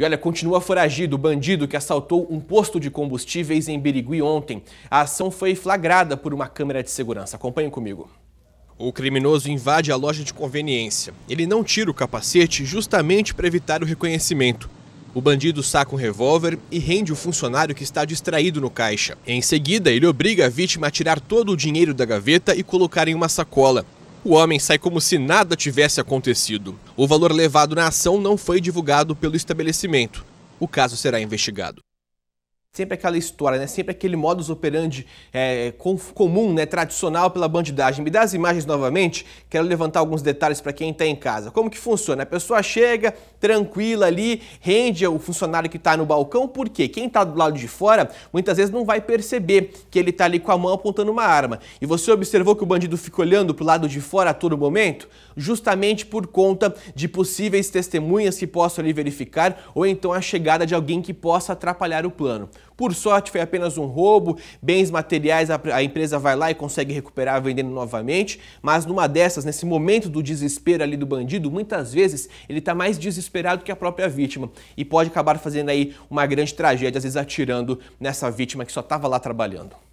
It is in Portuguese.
E olha, continua foragido o bandido que assaltou um posto de combustíveis em Birigui ontem. A ação foi flagrada por uma câmera de segurança. Acompanhe comigo. O criminoso invade a loja de conveniência. Ele não tira o capacete justamente para evitar o reconhecimento. O bandido saca um revólver e rende o funcionário que está distraído no caixa. Em seguida, ele obriga a vítima a tirar todo o dinheiro da gaveta e colocar em uma sacola. O homem sai como se nada tivesse acontecido. O valor levado na ação não foi divulgado pelo estabelecimento. O caso será investigado sempre aquela história, né? sempre aquele modus operandi é, com, comum, né? tradicional pela bandidagem. Me dá as imagens novamente, quero levantar alguns detalhes para quem está em casa. Como que funciona? A pessoa chega tranquila ali, rende o funcionário que está no balcão, Por quê? quem está do lado de fora muitas vezes não vai perceber que ele está ali com a mão apontando uma arma. E você observou que o bandido fica olhando para o lado de fora a todo momento? Justamente por conta de possíveis testemunhas que possam ali verificar ou então a chegada de alguém que possa atrapalhar o plano. Por sorte, foi apenas um roubo, bens materiais a empresa vai lá e consegue recuperar vendendo novamente, mas numa dessas, nesse momento do desespero ali do bandido, muitas vezes ele está mais desesperado que a própria vítima e pode acabar fazendo aí uma grande tragédia, às vezes atirando nessa vítima que só estava lá trabalhando.